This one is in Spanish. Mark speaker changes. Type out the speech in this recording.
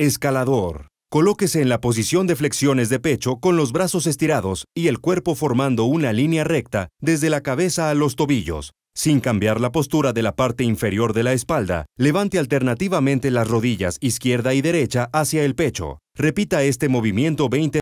Speaker 1: Escalador. Colóquese en la posición de flexiones de pecho con los brazos estirados y el cuerpo formando una línea recta desde la cabeza a los tobillos. Sin cambiar la postura de la parte inferior de la espalda, levante alternativamente las rodillas izquierda y derecha hacia el pecho. Repita este movimiento 20